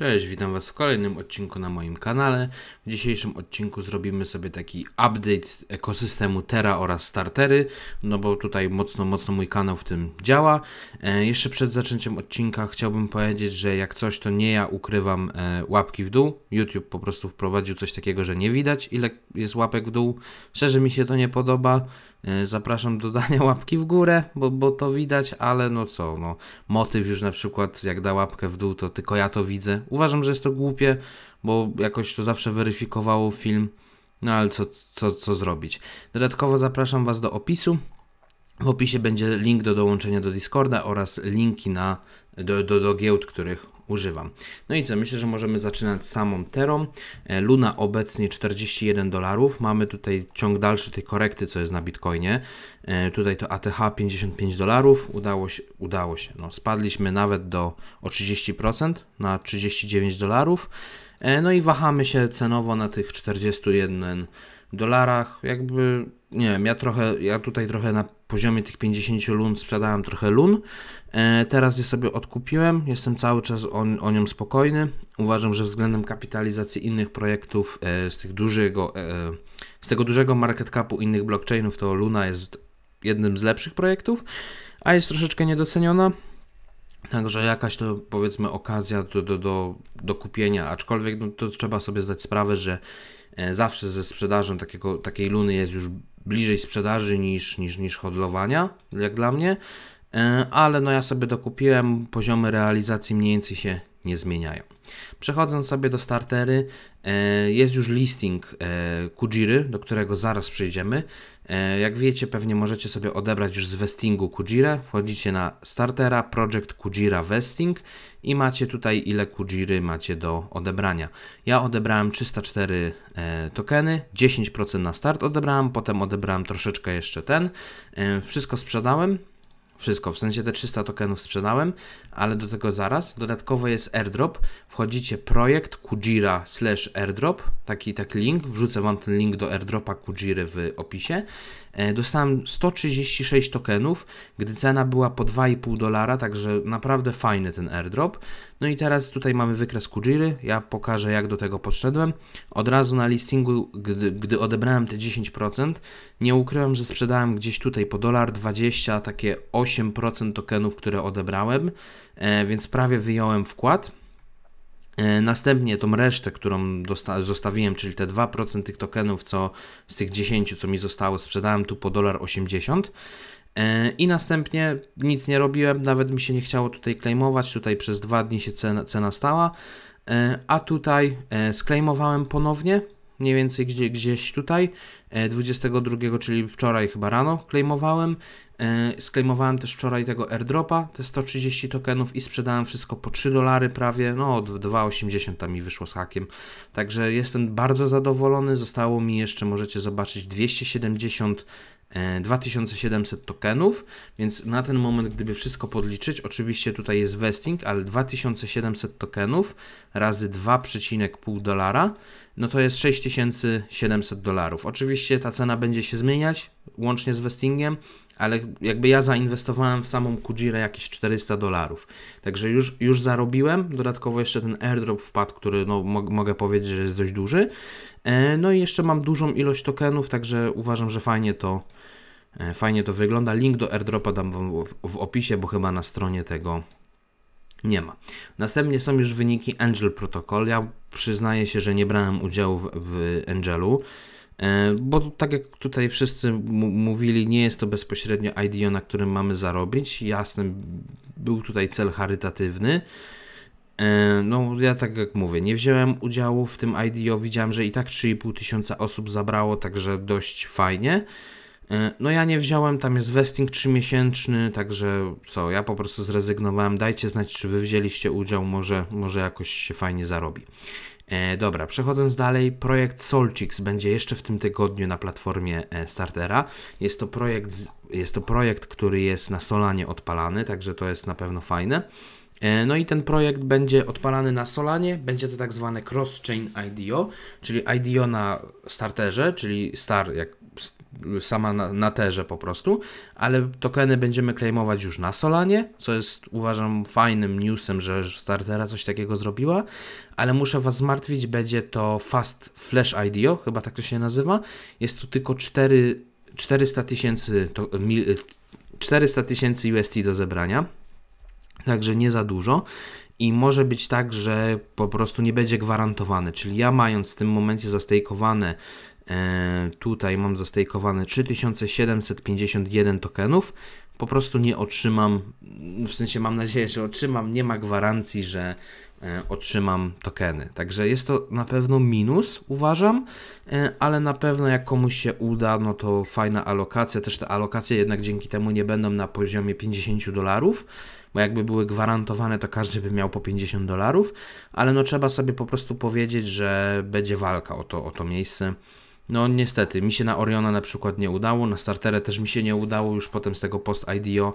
Cześć, witam Was w kolejnym odcinku na moim kanale. W dzisiejszym odcinku zrobimy sobie taki update ekosystemu Terra oraz Startery, no bo tutaj mocno, mocno mój kanał w tym działa. E, jeszcze przed zaczęciem odcinka chciałbym powiedzieć, że jak coś to nie ja ukrywam e, łapki w dół. YouTube po prostu wprowadził coś takiego, że nie widać ile jest łapek w dół. Szczerze mi się to nie podoba. E, zapraszam do dania łapki w górę, bo, bo to widać, ale no co, no, motyw już na przykład jak da łapkę w dół, to tylko ja to widzę. Uważam, że jest to głupie, bo jakoś to zawsze weryfikowało film, no ale co, co, co zrobić. Dodatkowo zapraszam Was do opisu. W opisie będzie link do dołączenia do Discorda oraz linki na, do, do, do giełd, których używam. No i co, myślę, że możemy zaczynać samą Terą. E, Luna obecnie 41 dolarów. Mamy tutaj ciąg dalszy tej korekty, co jest na Bitcoinie. E, tutaj to ATH 55 dolarów. Udało się, udało się. No, spadliśmy nawet do o 30% na 39 dolarów. E, no i wahamy się cenowo na tych 41 dolarach. Jakby, nie wiem, ja trochę, ja tutaj trochę na poziomie tych 50 lun sprzedałem trochę lun. E, teraz je sobie odkupiłem, jestem cały czas o, o nią spokojny. Uważam, że względem kapitalizacji innych projektów e, z, tych dużego, z tego dużego market capu innych blockchainów to Luna jest jednym z lepszych projektów, a jest troszeczkę niedoceniona. Także jakaś to powiedzmy okazja do, do, do, do kupienia, aczkolwiek no, to trzeba sobie zdać sprawę, że e, zawsze ze sprzedażą takiego, takiej luny jest już bliżej sprzedaży niż, niż, niż hodlowania, jak dla mnie. E, ale no ja sobie dokupiłem, poziomy realizacji mniej więcej się nie zmieniają. Przechodząc sobie do startery, e, jest już listing e, Kujiry, do którego zaraz przejdziemy. E, jak wiecie, pewnie możecie sobie odebrać już z vestingu Kujirę. Wchodzicie na startera, project Kujira vesting i macie tutaj ile Kujiry macie do odebrania. Ja odebrałem 304 tokeny, 10% na start odebrałem, potem odebrałem troszeczkę jeszcze ten. Wszystko sprzedałem, wszystko, w sensie te 300 tokenów sprzedałem, ale do tego zaraz. Dodatkowo jest airdrop, wchodzicie projekt Kujira slash airdrop, taki tak link, wrzucę wam ten link do airdropa Kujiry w opisie E, dostałem 136 tokenów, gdy cena była po 2,5 dolara, także naprawdę fajny ten airdrop. No i teraz tutaj mamy wykres Kujiry, ja pokażę jak do tego podszedłem. Od razu na listingu, gdy, gdy odebrałem te 10%, nie ukryłem, że sprzedałem gdzieś tutaj po dolar 20, takie 8% tokenów, które odebrałem, e, więc prawie wyjąłem wkład. E, następnie tą resztę, którą zostawiłem, czyli te 2% tych tokenów, co z tych 10, co mi zostało, sprzedałem tu po dolar 80. E, I następnie nic nie robiłem, nawet mi się nie chciało tutaj klejmować. Tutaj przez dwa dni się cena, cena stała, e, a tutaj sklejmowałem ponownie mniej więcej gdzie, gdzieś tutaj, 22, e, czyli wczoraj chyba rano klejmowałem. E, sklejmowałem też wczoraj tego airdropa, te 130 tokenów i sprzedałem wszystko po 3 dolary prawie, no 2,80 tam mi wyszło z hakiem. Także jestem bardzo zadowolony, zostało mi jeszcze, możecie zobaczyć, 270 2700 e, tokenów, więc na ten moment, gdyby wszystko podliczyć, oczywiście tutaj jest vesting, ale 2700 tokenów razy 2,5 dolara no to jest 6700 dolarów. Oczywiście ta cena będzie się zmieniać, łącznie z vestingiem, ale jakby ja zainwestowałem w samą Kujirę jakieś 400 dolarów. Także już, już zarobiłem, dodatkowo jeszcze ten airdrop wpadł, który no, mo mogę powiedzieć, że jest dość duży. E, no i jeszcze mam dużą ilość tokenów, także uważam, że fajnie to, e, fajnie to wygląda. Link do airdropa dam Wam w, w opisie, bo chyba na stronie tego nie ma. Następnie są już wyniki Angel Protocol. Ja przyznaję się, że nie brałem udziału w, w Angelu, e, bo tak jak tutaj wszyscy mówili, nie jest to bezpośrednio IDO, na którym mamy zarobić. Jasne, był tutaj cel charytatywny. E, no, ja tak jak mówię, nie wziąłem udziału w tym IDO, widziałem, że i tak 3,5 tysiąca osób zabrało, także dość fajnie. E, no ja nie wziąłem, tam jest vesting 3-miesięczny, także co, ja po prostu zrezygnowałem. Dajcie znać, czy wy wzięliście udział, może, może jakoś się fajnie zarobi. E, dobra, przechodząc dalej, projekt Solchix będzie jeszcze w tym tygodniu na platformie e, Startera. Jest to projekt, jest to projekt który jest na Solanie odpalany, także to jest na pewno fajne. E, no i ten projekt będzie odpalany na Solanie, będzie to tak zwane cross-chain IDO, czyli IDO na starterze, czyli star jak sama na, na terze po prostu, ale tokeny będziemy claimować już na Solanie, co jest uważam fajnym newsem, że Startera coś takiego zrobiła, ale muszę Was zmartwić, będzie to Fast Flash IDO, chyba tak to się nazywa. Jest tu tylko 4, 400 tysięcy 400 tysięcy usd do zebrania, także nie za dużo i może być tak, że po prostu nie będzie gwarantowany. Czyli ja mając w tym momencie zastejkowane E, tutaj mam zastejkowane 3751 tokenów. Po prostu nie otrzymam, w sensie mam nadzieję, że otrzymam, nie ma gwarancji, że e, otrzymam tokeny. Także jest to na pewno minus, uważam, e, ale na pewno jak komuś się uda, no to fajna alokacja. Też te alokacje jednak dzięki temu nie będą na poziomie 50 dolarów, bo jakby były gwarantowane, to każdy by miał po 50 dolarów, ale no trzeba sobie po prostu powiedzieć, że będzie walka o to, o to miejsce. No niestety, mi się na Oriona na przykład nie udało, na Starterę też mi się nie udało już potem z tego post-IDO,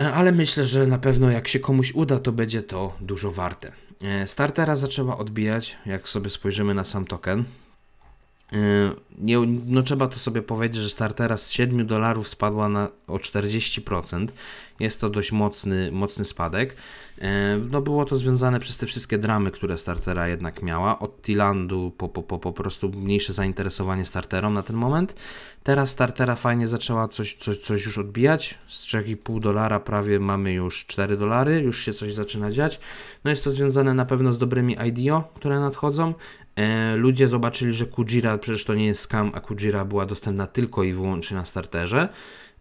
e, ale myślę, że na pewno jak się komuś uda, to będzie to dużo warte. E, startera zaczęła odbijać, jak sobie spojrzymy na sam token, Y, nie, no trzeba to sobie powiedzieć, że startera z 7 dolarów spadła na, o 40%. Jest to dość mocny, mocny spadek. Y, no było to związane przez te wszystkie dramy, które startera jednak miała. Od Tilandu po, po, po, po prostu mniejsze zainteresowanie starterą na ten moment. Teraz startera fajnie zaczęła coś, coś, coś już odbijać. Z 3,5 dolara prawie mamy już 4 dolary, już się coś zaczyna dziać. No jest to związane na pewno z dobrymi IDO, które nadchodzą, E, ludzie zobaczyli, że Kujira przecież to nie jest scam, a Kujira była dostępna tylko i wyłącznie na starterze,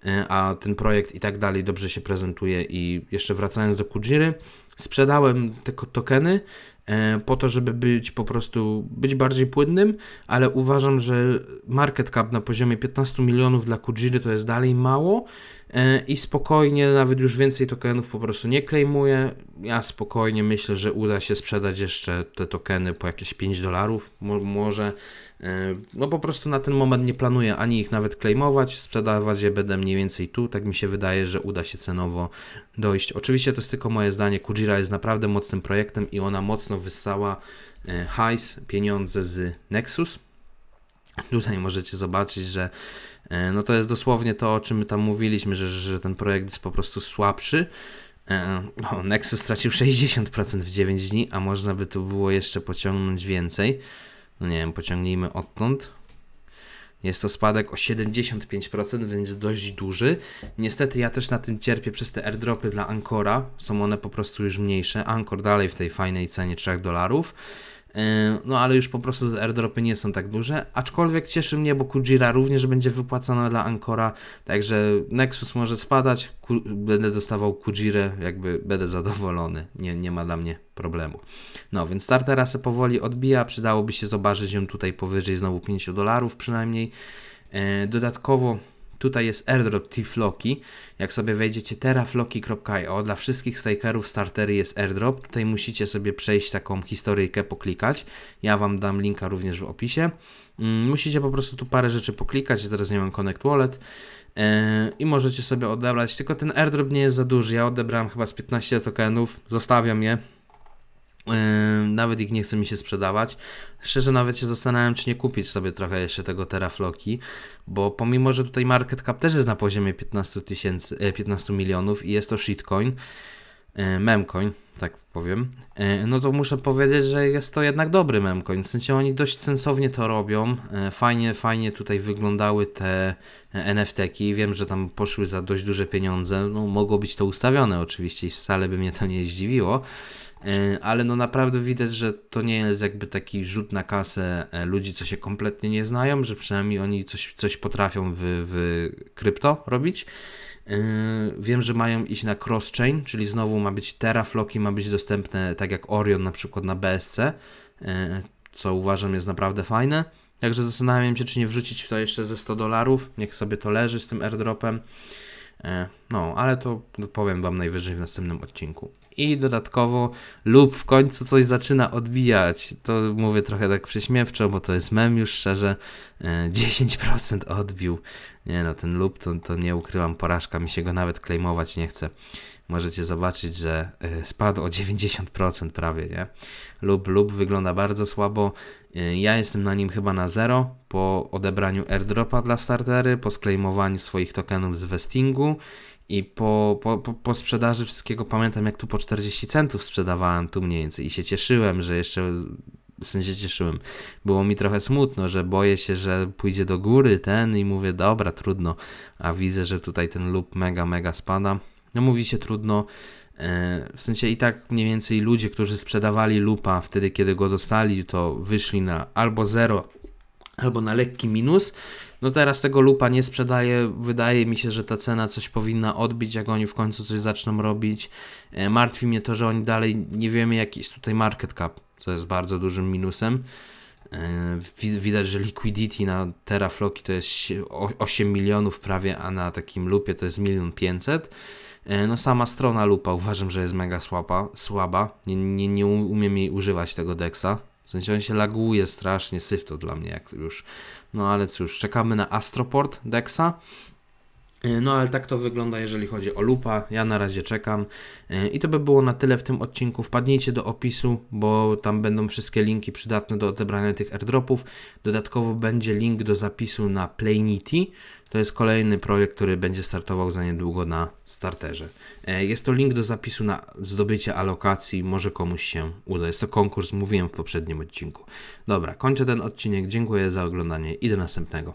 e, a ten projekt i tak dalej dobrze się prezentuje i jeszcze wracając do Kujiry, sprzedałem te tokeny E, po to, żeby być po prostu być bardziej płynnym, ale uważam, że market cap na poziomie 15 milionów dla Kujiry to jest dalej mało e, i spokojnie nawet już więcej tokenów po prostu nie klejmuje. Ja spokojnie myślę, że uda się sprzedać jeszcze te tokeny po jakieś 5 dolarów może E, no po prostu na ten moment nie planuję ani ich nawet klejmować, sprzedawać je będę mniej więcej tu, tak mi się wydaje, że uda się cenowo dojść. Oczywiście to jest tylko moje zdanie, Kujira jest naprawdę mocnym projektem i ona mocno wyssała e, hajs, pieniądze z Nexus. Tutaj możecie zobaczyć, że e, no to jest dosłownie to, o czym my tam mówiliśmy, że, że ten projekt jest po prostu słabszy. Nexus stracił 60% w 9 dni, a można by tu było jeszcze pociągnąć więcej no nie wiem, pociągnijmy odtąd. Jest to spadek o 75%, więc dość duży. Niestety ja też na tym cierpię przez te airdropy dla Ancora. Są one po prostu już mniejsze. Ancor dalej w tej fajnej cenie 3 dolarów. Yy, no ale już po prostu airdropy nie są tak duże, aczkolwiek cieszy mnie, bo Kujira również będzie wypłacana dla Ancora. także Nexus może spadać, Ku będę dostawał Kujirę, jakby będę zadowolony, nie, nie ma dla mnie problemu. No więc startera se powoli odbija, przydałoby się zobaczyć ją tutaj powyżej znowu 5 dolarów przynajmniej. Yy, dodatkowo Tutaj jest airdrop Tifloki. Jak sobie wejdziecie terafloki.io, dla wszystkich stakerów startery jest airdrop. Tutaj musicie sobie przejść taką historyjkę, poklikać. Ja Wam dam linka również w opisie. Mm, musicie po prostu tu parę rzeczy poklikać. Zaraz nie mam Connect Wallet. E, I możecie sobie odebrać, tylko ten airdrop nie jest za duży. Ja odebrałem chyba z 15 tokenów, zostawiam je, nawet ich nie chce mi się sprzedawać. Szczerze nawet się zastanawiam, czy nie kupić sobie trochę jeszcze tego Terafloki, bo pomimo, że tutaj market cap też jest na poziomie 15, tysięcy, 15 e, milionów i jest to shitcoin, E, memcoin, tak powiem, e, no to muszę powiedzieć, że jest to jednak dobry memcoin. W sensie oni dość sensownie to robią. E, fajnie, fajnie tutaj wyglądały te NFT-ki. Wiem, że tam poszły za dość duże pieniądze. No, mogło być to ustawione oczywiście i wcale by mnie to nie zdziwiło. Ale no naprawdę widać, że to nie jest jakby taki rzut na kasę ludzi, co się kompletnie nie znają, że przynajmniej oni coś, coś potrafią w, w krypto robić. Yy, wiem, że mają iść na Crosschain, czyli znowu ma być terafloki, ma być dostępne tak jak Orion na przykład na BSC, yy, co uważam jest naprawdę fajne. Także zastanawiam się, czy nie wrzucić w to jeszcze ze 100 dolarów. Niech sobie to leży z tym airdropem. Yy, no, ale to powiem Wam najwyżej w następnym odcinku. I dodatkowo lub w końcu coś zaczyna odbijać. To mówię trochę tak prześmiewczo, bo to jest mem już szczerze. 10% e, odbił. Nie no, ten lub to, to nie ukrywam, porażka. Mi się go nawet klejmować nie chce. Możecie zobaczyć, że e, spadł o 90% prawie, nie? Lub lub wygląda bardzo słabo. E, ja jestem na nim chyba na zero po odebraniu airdropa dla startery, po sklejmowaniu swoich tokenów z vestingu i po, po, po, sprzedaży wszystkiego pamiętam, jak tu po 40 centów sprzedawałem tu mniej więcej i się cieszyłem, że jeszcze w sensie cieszyłem. Było mi trochę smutno, że boję się, że pójdzie do góry ten i mówię, dobra, trudno, a widzę, że tutaj ten lub mega, mega spada. No mówi się trudno, e, w sensie i tak mniej więcej ludzie, którzy sprzedawali lupa wtedy, kiedy go dostali, to wyszli na albo zero, albo na lekki minus. No teraz tego lupa nie sprzedaję. Wydaje mi się, że ta cena coś powinna odbić, jak oni w końcu coś zaczną robić. E, martwi mnie to, że oni dalej nie wiemy jaki jest tutaj market cap, co jest bardzo dużym minusem. E, widać, że liquidity na terafloki to jest 8 milionów prawie, a na takim lupie to jest 1 500. E, no sama strona lupa uważam, że jest mega słaba. słaba. Nie, nie, nie umiem jej używać tego deksa w sensie on się laguje strasznie, syf to dla mnie jak już. No ale cóż, czekamy na Astroport Dexa. E, no ale tak to wygląda, jeżeli chodzi o lupa. Ja na razie czekam. E, I to by było na tyle w tym odcinku. Wpadnijcie do opisu, bo tam będą wszystkie linki przydatne do odebrania tych airdropów. Dodatkowo będzie link do zapisu na Playnity, to jest kolejny projekt, który będzie startował za niedługo na starterze. E, jest to link do zapisu na zdobycie alokacji, może komuś się uda. Jest to konkurs, mówiłem w poprzednim odcinku. Dobra, kończę ten odcinek. Dziękuję za oglądanie i do następnego.